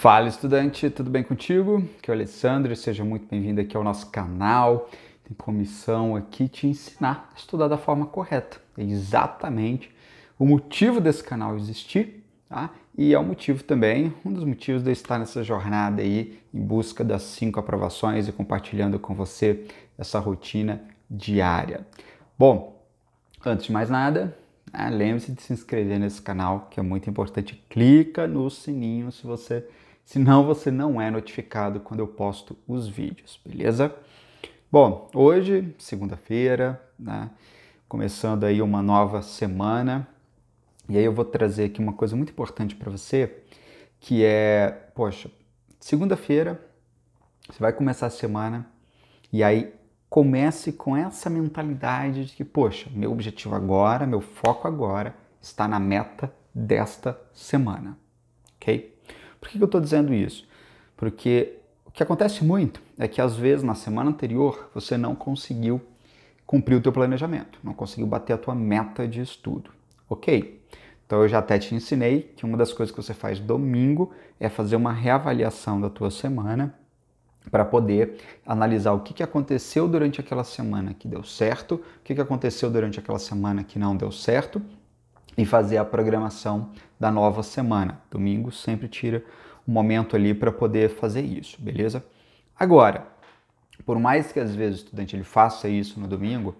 Fala estudante, tudo bem contigo? Aqui é o Alessandro, seja muito bem-vindo aqui ao nosso canal. Tem comissão aqui te ensinar a estudar da forma correta. É exatamente o motivo desse canal existir, tá? E é o um motivo também, um dos motivos de eu estar nessa jornada aí em busca das cinco aprovações e compartilhando com você essa rotina diária. Bom, antes de mais nada, né, lembre-se de se inscrever nesse canal, que é muito importante. Clica no sininho se você senão você não é notificado quando eu posto os vídeos, beleza? Bom, hoje, segunda-feira, né? Começando aí uma nova semana. E aí eu vou trazer aqui uma coisa muito importante para você, que é, poxa, segunda-feira você vai começar a semana e aí comece com essa mentalidade de que, poxa, meu objetivo agora, meu foco agora está na meta desta semana. OK? Por que eu estou dizendo isso? Porque o que acontece muito é que às vezes na semana anterior você não conseguiu cumprir o teu planejamento, não conseguiu bater a tua meta de estudo, ok? Então eu já até te ensinei que uma das coisas que você faz domingo é fazer uma reavaliação da tua semana para poder analisar o que, que aconteceu durante aquela semana que deu certo, o que, que aconteceu durante aquela semana que não deu certo e fazer a programação da nova semana. Domingo sempre tira um momento ali para poder fazer isso, beleza? Agora, por mais que às vezes o estudante ele faça isso no domingo,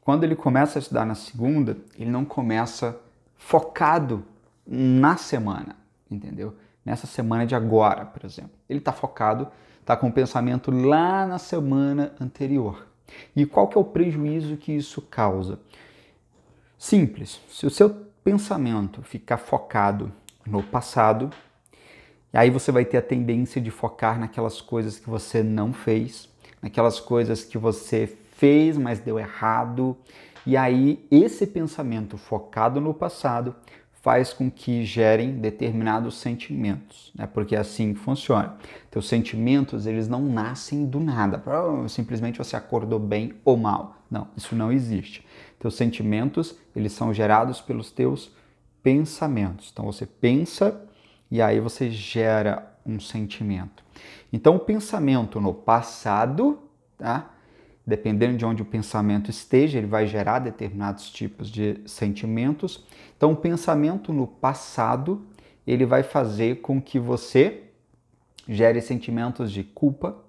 quando ele começa a estudar na segunda, ele não começa focado na semana, entendeu? Nessa semana de agora, por exemplo. Ele está focado, está com o pensamento lá na semana anterior. E qual que é o prejuízo que isso causa? Simples. Se o seu pensamento ficar focado no passado, e aí você vai ter a tendência de focar naquelas coisas que você não fez, naquelas coisas que você fez, mas deu errado. E aí esse pensamento focado no passado faz com que gerem determinados sentimentos, né? porque é assim que funciona. Teus sentimentos, eles não nascem do nada, simplesmente você acordou bem ou mal. Não, isso não existe. Teus sentimentos, eles são gerados pelos teus pensamentos. Então você pensa e aí você gera um sentimento. Então o pensamento no passado, tá? dependendo de onde o pensamento esteja, ele vai gerar determinados tipos de sentimentos. Então, o pensamento no passado, ele vai fazer com que você gere sentimentos de culpa.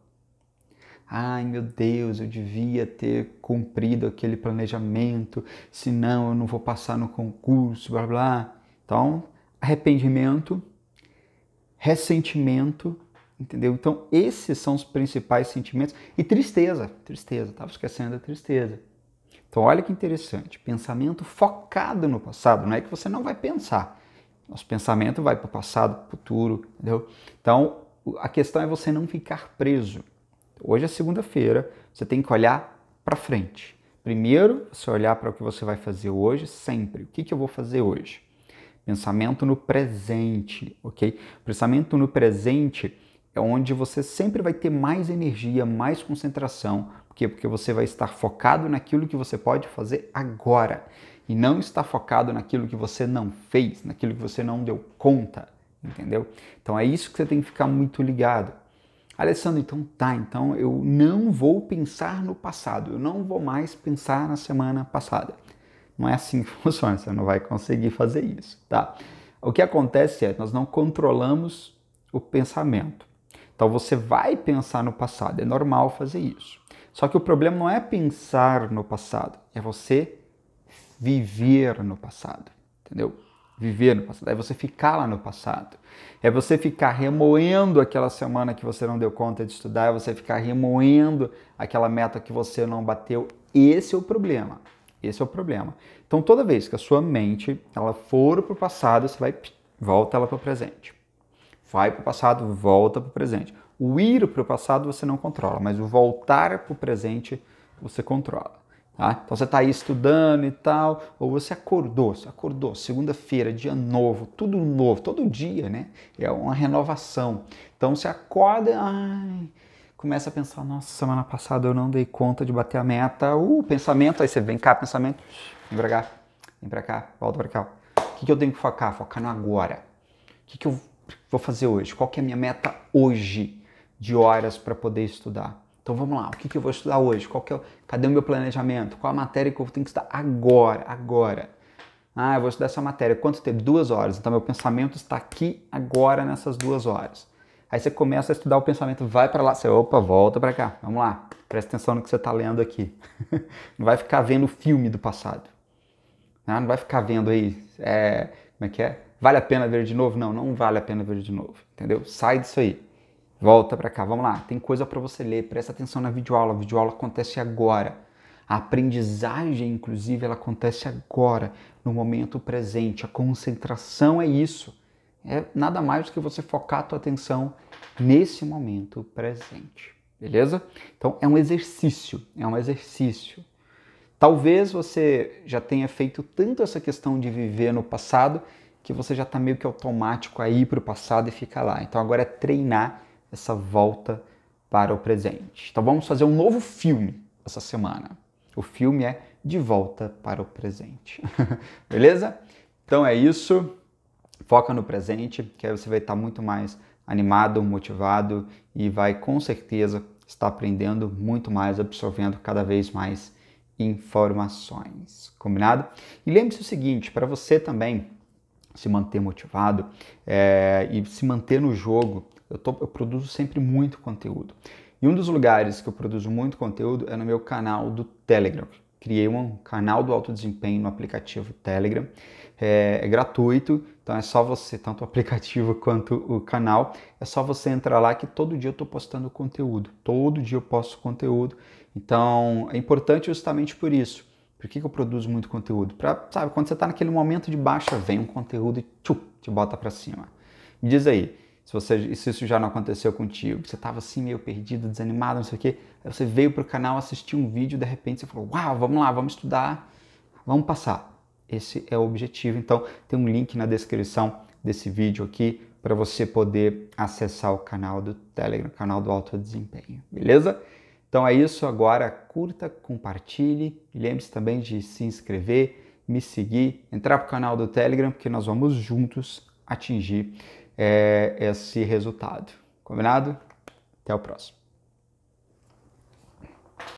Ai, meu Deus, eu devia ter cumprido aquele planejamento, senão eu não vou passar no concurso, blá blá. Então, arrependimento, ressentimento entendeu? Então, esses são os principais sentimentos. E tristeza, tristeza, estava esquecendo da tristeza. Então, olha que interessante, pensamento focado no passado, não é que você não vai pensar. Nosso pensamento vai para o passado, para o futuro, entendeu? Então, a questão é você não ficar preso. Hoje é segunda-feira, você tem que olhar para frente. Primeiro, você olhar para o que você vai fazer hoje, sempre. O que, que eu vou fazer hoje? Pensamento no presente, ok? Pensamento no presente é onde você sempre vai ter mais energia, mais concentração. Por quê? Porque você vai estar focado naquilo que você pode fazer agora e não está focado naquilo que você não fez, naquilo que você não deu conta, entendeu? Então é isso que você tem que ficar muito ligado. Alessandro, então tá, então eu não vou pensar no passado, eu não vou mais pensar na semana passada. Não é assim que funciona, você não vai conseguir fazer isso, tá? O que acontece é, nós não controlamos o pensamento. Então você vai pensar no passado, é normal fazer isso. Só que o problema não é pensar no passado, é você viver no passado, entendeu? Viver no passado, é você ficar lá no passado, é você ficar remoendo aquela semana que você não deu conta de estudar, é você ficar remoendo aquela meta que você não bateu. Esse é o problema. Esse é o problema. Então, toda vez que a sua mente ela for para o passado, você vai volta ela para o presente vai para o passado, volta para o presente. O ir para o passado você não controla, mas o voltar para o presente você controla. Tá? Então você está aí estudando e tal, ou você acordou, você acordou, segunda-feira, dia novo, tudo novo, todo dia, né? É uma renovação. Então você acorda, ai, começa a pensar, nossa, semana passada eu não dei conta de bater a meta, o uh, pensamento, aí você vem cá, pensamento, vem pra cá, vem pra cá, volta pra cá. O que, que eu tenho que focar? Focar no agora. O que, que eu vou fazer hoje? Qual que é a minha meta hoje de horas para poder estudar? Então vamos lá, o que, que eu vou estudar hoje? Qual que é, cadê o meu planejamento? Qual a matéria que eu tenho que estudar agora, agora? Ah, eu vou estudar essa matéria. Quanto tempo? Duas horas. Então meu pensamento está aqui agora nessas duas horas. Aí você começa a estudar o pensamento, vai para lá, você, opa, volta para cá, vamos lá, presta atenção no que você está lendo aqui. Não vai ficar vendo o filme do passado. Ah, não vai ficar vendo aí, é, como é que é? Vale a pena ver de novo? Não, não vale a pena ver de novo, entendeu? Sai disso aí. Volta para cá, vamos lá. Tem coisa para você ler, presta atenção na videoaula. A videoaula acontece agora. A aprendizagem, inclusive, ela acontece agora, no momento presente. A concentração é isso. É nada mais do que você focar a tua atenção nesse momento presente. Beleza? Então é um exercício, é um exercício. Talvez você já tenha feito tanto essa questão de viver no passado que você já está meio que automático aí para o passado e fica lá. Então agora é treinar essa volta para o presente. Então vamos fazer um novo filme essa semana. O filme é De Volta para o Presente. Beleza? Então é isso. Foca no presente, que aí você vai estar tá muito mais animado, motivado e vai com certeza estar aprendendo muito mais, absorvendo cada vez mais informações. Combinado? E lembre-se o seguinte, para você também se manter motivado é, e se manter no jogo. Eu, tô, eu produzo sempre muito conteúdo. E um dos lugares que eu produzo muito conteúdo é no meu canal do Telegram. Criei um canal do alto desempenho no aplicativo Telegram. É, é gratuito, então é só você, tanto o aplicativo quanto o canal, é só você entrar lá que todo dia eu estou postando conteúdo. Todo dia eu posto conteúdo. Então é importante justamente por isso por que, que eu produzo muito conteúdo? Para, sabe, quando você está naquele momento de baixa, vem um conteúdo e tchum, te bota para cima. Me diz aí, se, você, se isso já não aconteceu contigo, que você estava assim meio perdido, desanimado, não sei o quê, aí você veio para o canal assistir um vídeo e de repente você falou: Uau, vamos lá, vamos estudar, vamos passar. Esse é o objetivo. Então, tem um link na descrição desse vídeo aqui para você poder acessar o canal do Telegram, canal do Alto Desempenho, beleza? Então é isso agora, curta, compartilhe lembre-se também de se inscrever, me seguir, entrar para o canal do Telegram, porque nós vamos juntos atingir é, esse resultado. Combinado? Até o próximo.